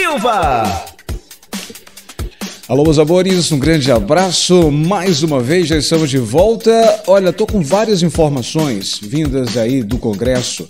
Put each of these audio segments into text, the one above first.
Silva. Alô, meus amores, um grande abraço. Mais uma vez, já estamos de volta. Olha, tô com várias informações vindas aí do Congresso.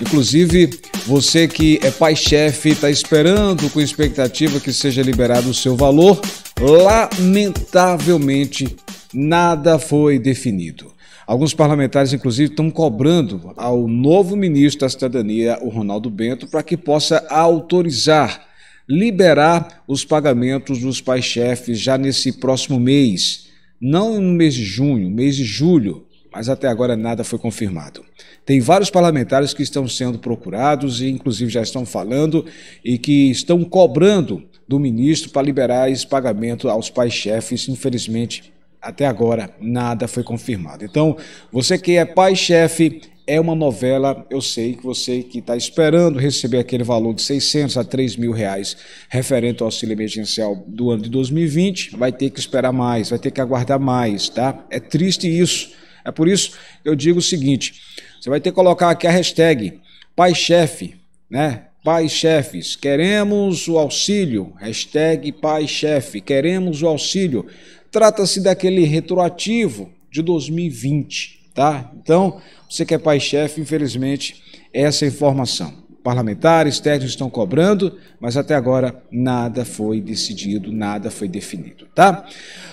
Inclusive, você que é pai-chefe, está esperando com expectativa que seja liberado o seu valor, lamentavelmente, nada foi definido. Alguns parlamentares, inclusive, estão cobrando ao novo ministro da Cidadania, o Ronaldo Bento, para que possa autorizar liberar os pagamentos dos pais-chefes já nesse próximo mês. Não no mês de junho, mês de julho, mas até agora nada foi confirmado. Tem vários parlamentares que estão sendo procurados e, inclusive, já estão falando e que estão cobrando do ministro para liberar esse pagamento aos pais-chefes. Infelizmente, até agora nada foi confirmado. Então, você que é pai-chefe é uma novela, eu sei que você que está esperando receber aquele valor de 600 a 3 mil reais referente ao auxílio emergencial do ano de 2020, vai ter que esperar mais, vai ter que aguardar mais, tá? É triste isso. É por isso que eu digo o seguinte: você vai ter que colocar aqui a hashtag Pai Chefe, né? Pai Chefes, queremos o auxílio. Hashtag Pai Chefe, queremos o auxílio. Trata-se daquele retroativo de 2020 tá? Então, você que é pai-chefe, infelizmente, essa é a informação. Parlamentares, técnicos estão cobrando, mas até agora nada foi decidido, nada foi definido, tá?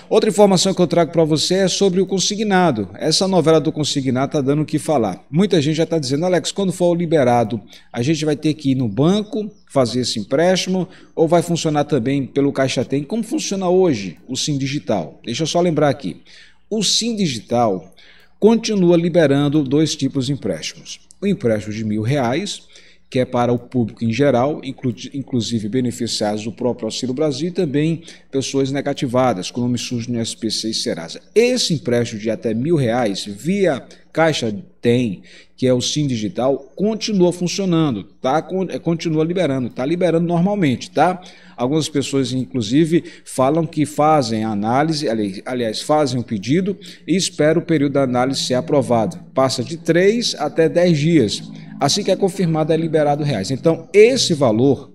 Outra informação que eu trago para você é sobre o consignado. Essa novela do consignado está dando o que falar. Muita gente já está dizendo, Alex, quando for liberado, a gente vai ter que ir no banco fazer esse empréstimo ou vai funcionar também pelo Caixa Tem? Como funciona hoje o Sim Digital? Deixa eu só lembrar aqui. O Sim Digital continua liberando dois tipos de empréstimos. O empréstimo de mil reais, que é para o público em geral, inclu inclusive beneficiados do próprio Auxílio Brasil e também pessoas negativadas, com nome sujo no SPC e Serasa. Esse empréstimo de até mil reais via Caixa tem, que é o Sim Digital, continua funcionando, tá? É, continua liberando, tá liberando normalmente, tá? Algumas pessoas, inclusive, falam que fazem a análise, aliás, fazem o pedido e esperam o período da análise ser aprovado. Passa de 3 até 10 dias. Assim que é confirmado, é liberado reais. Então, esse valor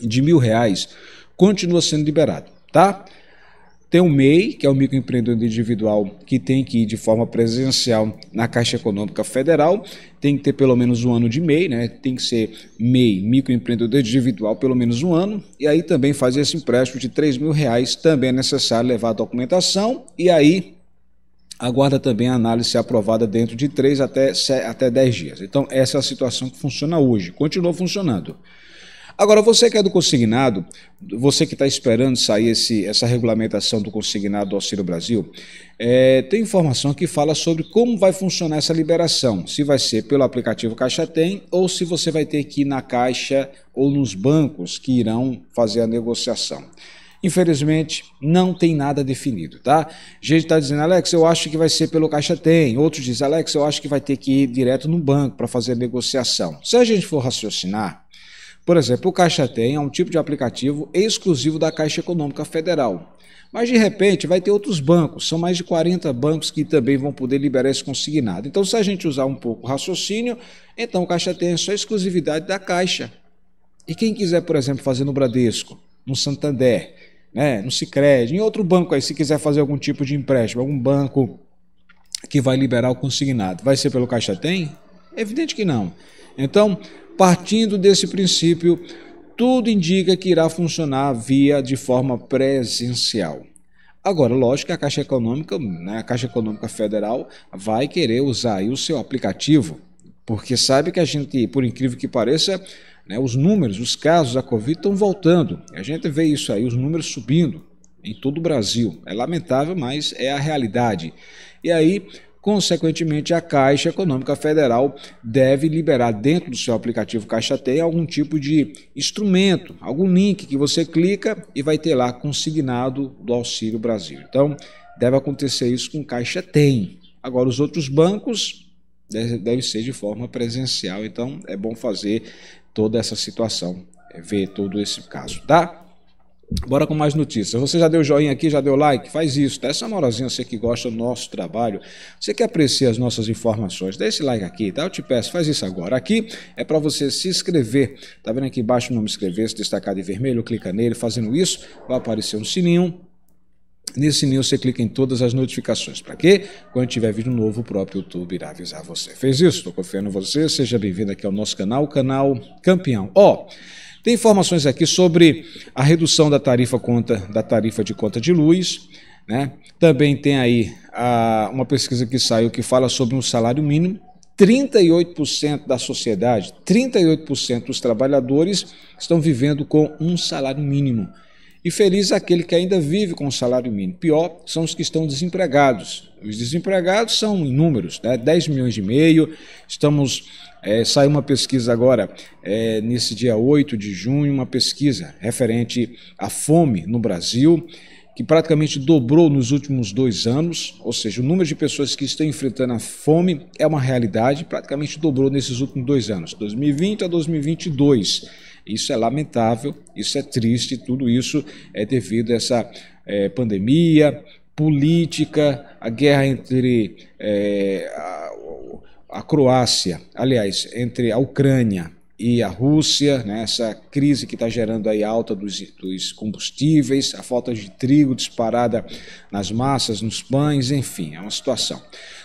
de mil reais continua sendo liberado, tá? Tem o MEI, que é o microempreendedor individual, que tem que ir de forma presencial na Caixa Econômica Federal, tem que ter pelo menos um ano de MEI, né? tem que ser MEI, microempreendedor individual, pelo menos um ano, e aí também fazer esse empréstimo de 3 mil reais, também é necessário levar a documentação, e aí aguarda também a análise ser aprovada dentro de 3 até, até 10 dias. Então, essa é a situação que funciona hoje, continua funcionando. Agora, você que é do consignado, você que está esperando sair esse, essa regulamentação do consignado do Auxílio Brasil, é, tem informação que fala sobre como vai funcionar essa liberação, se vai ser pelo aplicativo Caixa Tem ou se você vai ter que ir na Caixa ou nos bancos que irão fazer a negociação. Infelizmente, não tem nada definido, tá? Gente está dizendo, Alex, eu acho que vai ser pelo Caixa Tem. Outros dizem, Alex, eu acho que vai ter que ir direto no banco para fazer a negociação. Se a gente for raciocinar, por exemplo, o Caixa Tem é um tipo de aplicativo exclusivo da Caixa Econômica Federal. Mas de repente vai ter outros bancos, são mais de 40 bancos que também vão poder liberar esse consignado. Então, se a gente usar um pouco o raciocínio, então o Caixa Tem é só exclusividade da Caixa. E quem quiser, por exemplo, fazer no Bradesco, no Santander, né, no Sicredi, em outro banco aí, se quiser fazer algum tipo de empréstimo, algum banco que vai liberar o consignado, vai ser pelo Caixa Tem? Evidente que não. Então, partindo desse princípio, tudo indica que irá funcionar via de forma presencial. Agora, lógico que a Caixa Econômica, né, a Caixa Econômica Federal vai querer usar aí o seu aplicativo, porque sabe que a gente, por incrível que pareça, né, os números, os casos da Covid estão voltando. A gente vê isso aí, os números subindo em todo o Brasil. É lamentável, mas é a realidade. E aí, Consequentemente, a Caixa Econômica Federal deve liberar dentro do seu aplicativo Caixa Tem algum tipo de instrumento, algum link que você clica e vai ter lá consignado do Auxílio Brasil. Então, deve acontecer isso com Caixa Tem. Agora, os outros bancos deve ser de forma presencial, então é bom fazer toda essa situação, é, ver todo esse caso, tá? Bora com mais notícias. Você já deu joinha aqui, já deu like? Faz isso, dá essa moralzinha você que gosta do nosso trabalho, você que aprecia as nossas informações, dá esse like aqui, tá? Eu te peço, faz isso agora. Aqui é para você se inscrever, tá vendo aqui embaixo o nome inscrever, se destacar de vermelho, clica nele, fazendo isso vai aparecer um sininho, Nesse sininho você clica em todas as notificações. Para quê? Quando tiver vídeo novo, o próprio YouTube irá avisar você. Fez isso? Estou confiando em você. Seja bem-vindo aqui ao nosso canal, o canal Campeão. Ó, oh, tem informações aqui sobre a redução da tarifa conta da tarifa de conta de luz, né? Também tem aí a, uma pesquisa que saiu que fala sobre um salário mínimo. 38% da sociedade, 38% dos trabalhadores estão vivendo com um salário mínimo. E feliz aquele que ainda vive com um salário mínimo. Pior são os que estão desempregados. Os desempregados são inúmeros, né? 10 milhões e meio. Estamos é, saiu uma pesquisa agora, é, nesse dia 8 de junho, uma pesquisa referente à fome no Brasil, que praticamente dobrou nos últimos dois anos, ou seja, o número de pessoas que estão enfrentando a fome é uma realidade, praticamente dobrou nesses últimos dois anos, 2020 a 2022. Isso é lamentável, isso é triste, tudo isso é devido a essa é, pandemia, política, a guerra entre é, a Croácia, aliás, entre a Ucrânia e a Rússia, né, essa crise que está gerando aí alta dos, dos, combustíveis, a falta de trigo disparada nas massas, nos pães, enfim, é uma situação.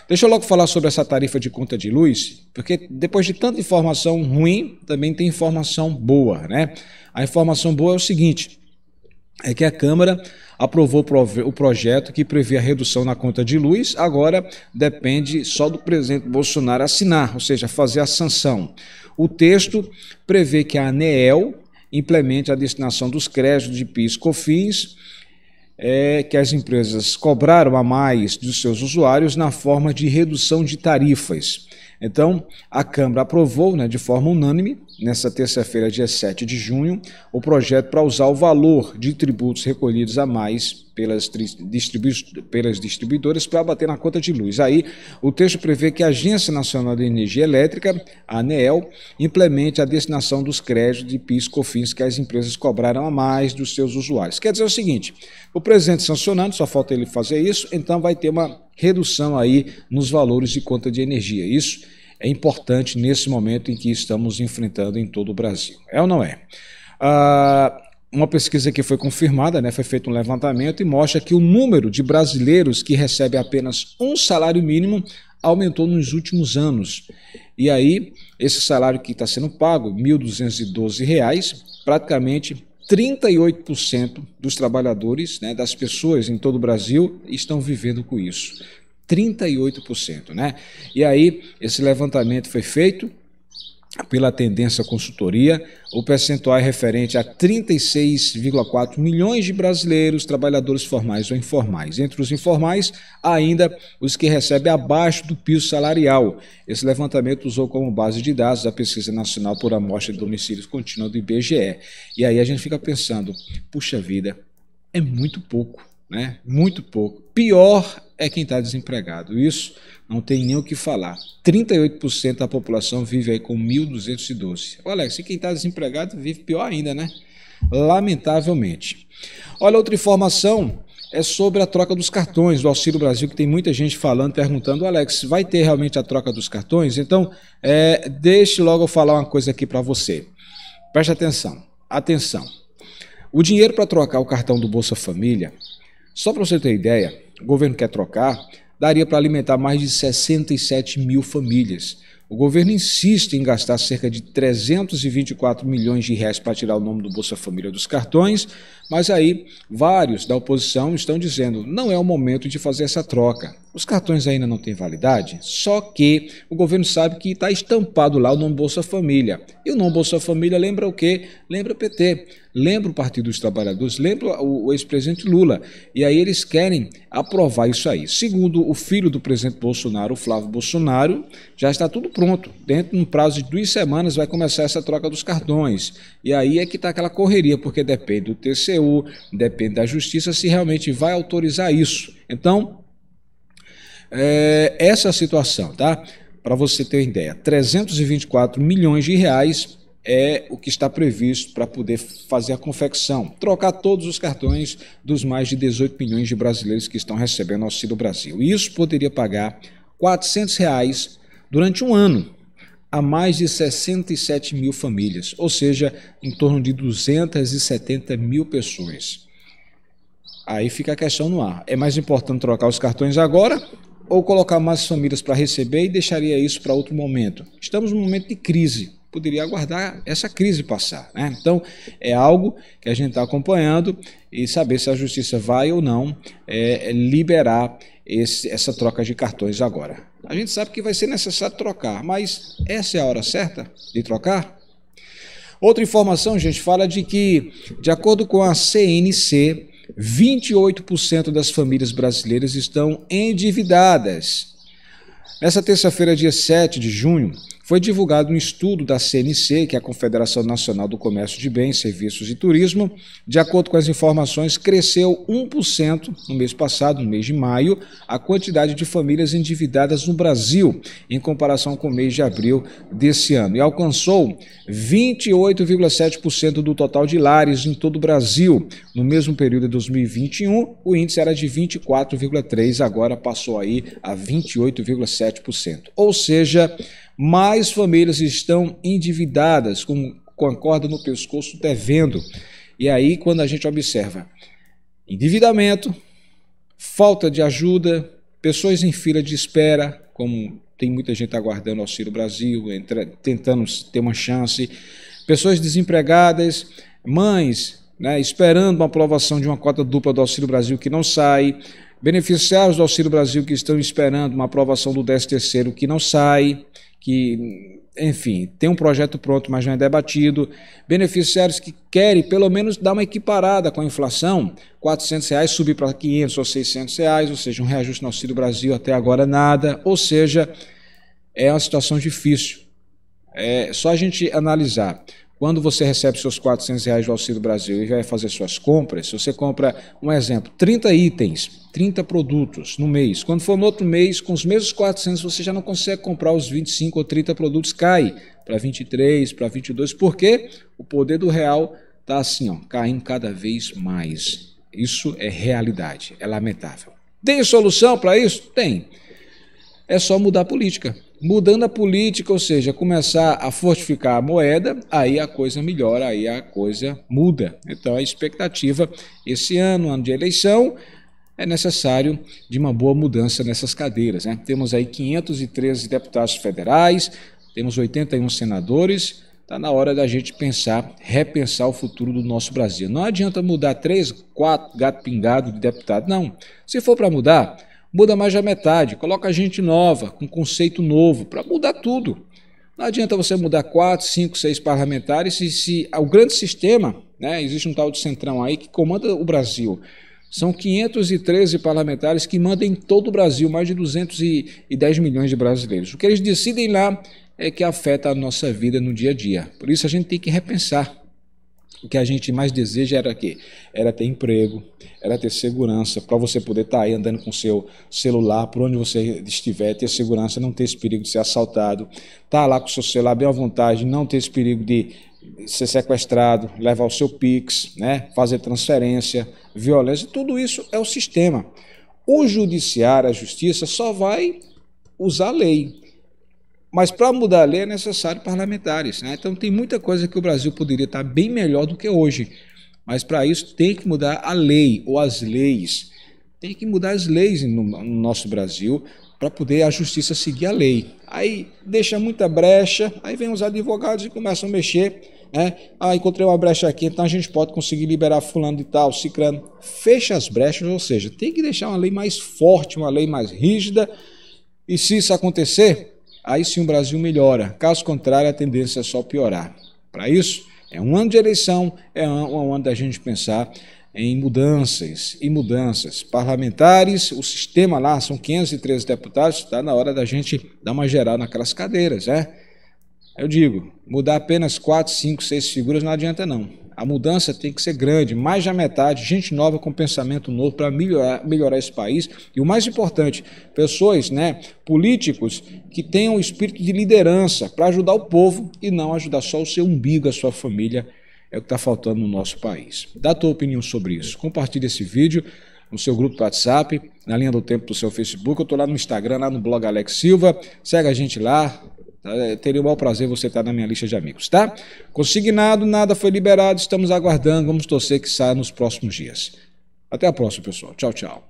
Deixa eu logo falar sobre essa tarifa de conta de luz, porque depois de tanta informação ruim, também tem informação boa, né? A informação boa é o seguinte: é que a Câmara aprovou o projeto que prevê a redução na conta de luz, agora depende só do presidente Bolsonaro assinar, ou seja, fazer a sanção. O texto prevê que a ANEEL implemente a destinação dos créditos de PIS COFINS é, que as empresas cobraram a mais dos seus usuários na forma de redução de tarifas. Então, a Câmara aprovou né, de forma unânime nessa terça-feira, dia 7 de junho, o projeto para usar o valor de tributos recolhidos a mais pelas, distribu pelas distribuidoras para bater na conta de luz. Aí, o texto prevê que a Agência Nacional de Energia Elétrica, a ANEEL, implemente a destinação dos créditos de PIS COFINS que as empresas cobraram a mais dos seus usuários. Quer dizer o seguinte, o presidente sancionando, só falta ele fazer isso, então vai ter uma redução aí nos valores de conta de energia. Isso é importante nesse momento em que estamos enfrentando em todo o Brasil. É ou não é? Ah, uma pesquisa que foi confirmada, né, foi feito um levantamento e mostra que o número de brasileiros que recebe apenas um salário mínimo aumentou nos últimos anos. E aí, esse salário que está sendo pago, R$ 1.212, praticamente 38% dos trabalhadores, né, das pessoas em todo o Brasil, estão vivendo com isso. 38%. Né? E aí, esse levantamento foi feito pela Tendência Consultoria, o percentual é referente a 36,4 milhões de brasileiros, trabalhadores formais ou informais. Entre os informais, ainda os que recebem abaixo do piso salarial. Esse levantamento usou como base de dados a Pesquisa Nacional por Amostra de Domicílios Contínua do IBGE. E aí a gente fica pensando, puxa vida, é muito pouco né? muito pouco. Pior é quem está desempregado. Isso não tem nem o que falar. 38% da população vive aí com 1.212. Olha, Alex, e quem está desempregado vive pior ainda, né? Lamentavelmente. Olha, outra informação é sobre a troca dos cartões do Auxílio Brasil, que tem muita gente falando, perguntando, Alex, vai ter realmente a troca dos cartões? Então, é, deixe logo eu falar uma coisa aqui para você. Preste atenção. Atenção. O dinheiro para trocar o cartão do Bolsa Família só para você ter ideia, o governo quer trocar, daria para alimentar mais de 67 mil famílias. O governo insiste em gastar cerca de 324 milhões de reais para tirar o nome do Bolsa Família dos cartões, mas aí vários da oposição estão dizendo não é o momento de fazer essa troca. Os cartões ainda não têm validade, só que o governo sabe que está estampado lá o nome Bolsa Família. E o nome Bolsa Família lembra o quê? Lembra o PT, lembra o Partido dos Trabalhadores, lembra o ex-presidente Lula. E aí eles querem aprovar isso aí. Segundo o filho do presidente Bolsonaro, o Flávio Bolsonaro, já está tudo pronto. Dentro de um prazo de duas semanas vai começar essa troca dos cartões. E aí é que está aquela correria, porque depende do TCU, depende da Justiça se realmente vai autorizar isso. Então, é, essa é a situação, tá? Para você ter uma ideia, 324 milhões de reais é o que está previsto para poder fazer a confecção, trocar todos os cartões dos mais de 18 milhões de brasileiros que estão recebendo auxílio Brasil. Isso poderia pagar 400 reais durante um ano a mais de 67 mil famílias, ou seja, em torno de 270 mil pessoas. Aí fica a questão no ar. É mais importante trocar os cartões agora ou colocar mais famílias para receber e deixaria isso para outro momento. Estamos num momento de crise, poderia aguardar essa crise passar. Né? Então, é algo que a gente está acompanhando e saber se a justiça vai ou não é, liberar esse, essa troca de cartões agora. A gente sabe que vai ser necessário trocar, mas essa é a hora certa de trocar? Outra informação, gente, fala de que, de acordo com a CNC, 28% das famílias brasileiras estão endividadas. Nessa terça-feira, dia 7 de junho, foi divulgado um estudo da CNC, que é a Confederação Nacional do Comércio de Bens, Serviços e Turismo. De acordo com as informações, cresceu 1% no mês passado, no mês de maio, a quantidade de famílias endividadas no Brasil, em comparação com o mês de abril desse ano, e alcançou 28,7% do total de lares em todo o Brasil. No mesmo período de 2021, o índice era de 24,3%, agora passou aí a 28,7%. Ou seja, mais famílias estão endividadas, com, com a corda no pescoço, devendo. E aí, quando a gente observa endividamento, falta de ajuda, pessoas em fila de espera, como tem muita gente aguardando Auxílio Brasil, tentando ter uma chance, pessoas desempregadas, mães né, esperando uma aprovação de uma cota dupla do Auxílio Brasil que não sai, beneficiários do Auxílio Brasil que estão esperando uma aprovação do 13 terceiro que não sai, que, enfim, tem um projeto pronto, mas não é debatido, beneficiários que querem pelo menos dar uma equiparada com a inflação, R$ reais subir para 500 ou R$ reais, ou seja, um reajuste no auxílio Brasil até agora nada, ou seja, é uma situação difícil. É só a gente analisar. Quando você recebe seus 400 reais do Auxílio Brasil e vai fazer suas compras, se você compra, um exemplo, 30 itens, 30 produtos no mês, quando for no outro mês, com os mesmos 400, você já não consegue comprar os 25 ou 30 produtos, cai para 23, para 22, porque o poder do real está assim, ó, caindo cada vez mais. Isso é realidade, é lamentável. Tem solução para isso? Tem. É só mudar a política. Mudando a política, ou seja, começar a fortificar a moeda, aí a coisa melhora, aí a coisa muda. Então a expectativa esse ano, ano de eleição, é necessário de uma boa mudança nessas cadeiras. Né? Temos aí 513 deputados federais, temos 81 senadores. Está na hora da gente pensar, repensar o futuro do nosso Brasil. Não adianta mudar três, quatro gato pingado de deputado, não. Se for para mudar, muda mais da metade, coloca gente nova, com conceito novo, para mudar tudo. Não adianta você mudar quatro, cinco, seis parlamentares se, se o grande sistema, né, existe um tal de centrão aí que comanda o Brasil. São 513 parlamentares que mandam em todo o Brasil, mais de 210 milhões de brasileiros. O que eles decidem lá é que afeta a nossa vida no dia a dia. Por isso a gente tem que repensar o que a gente mais deseja era que era ter emprego, era ter segurança, para você poder estar tá aí andando com seu celular, por onde você estiver, ter segurança, não ter esse perigo de ser assaltado, estar tá lá com o seu celular bem à vontade, não ter esse perigo de ser sequestrado, levar o seu Pix, né, fazer transferência, violência, tudo isso é o sistema. O judiciário, a justiça, só vai usar a lei. Mas para mudar a lei é necessário parlamentares. Né? Então tem muita coisa que o Brasil poderia estar bem melhor do que hoje. Mas para isso tem que mudar a lei ou as leis. Tem que mudar as leis no, nosso Brasil para poder a justiça seguir a lei. Aí deixa muita brecha, aí vem os advogados e começam a mexer. Né? Ah, encontrei uma brecha aqui, então a gente pode conseguir liberar fulano de tal, ciclano. Fecha as brechas, ou seja, tem que deixar uma lei mais forte, uma lei mais rígida. E se isso acontecer, aí sim o Brasil melhora. Caso contrário, a tendência é só piorar. Para isso, é um ano de eleição, é um ano da gente pensar em mudanças e mudanças parlamentares, o sistema lá são 513 deputados, está na hora da gente dar uma geral naquelas cadeiras, é. Eu digo, mudar apenas 4, 5, 6 figuras não adianta não. A mudança tem que ser grande, mais da metade, gente nova com pensamento novo para melhorar, melhorar esse país. E o mais importante, pessoas, né, políticos que tenham um espírito de liderança para ajudar o povo e não ajudar só o seu umbigo, a sua família. É o que está faltando no nosso país. Dá a tua opinião sobre isso. Compartilhe esse vídeo no seu grupo do WhatsApp, na linha do tempo do seu Facebook. Eu estou lá no Instagram, lá no blog Alex Silva. Segue a gente lá, Tá? É, teria o maior prazer você estar na minha lista de amigos, tá? Consignado, nada foi liberado, estamos aguardando, vamos torcer que saia nos próximos dias. Até a próxima, pessoal. Tchau, tchau.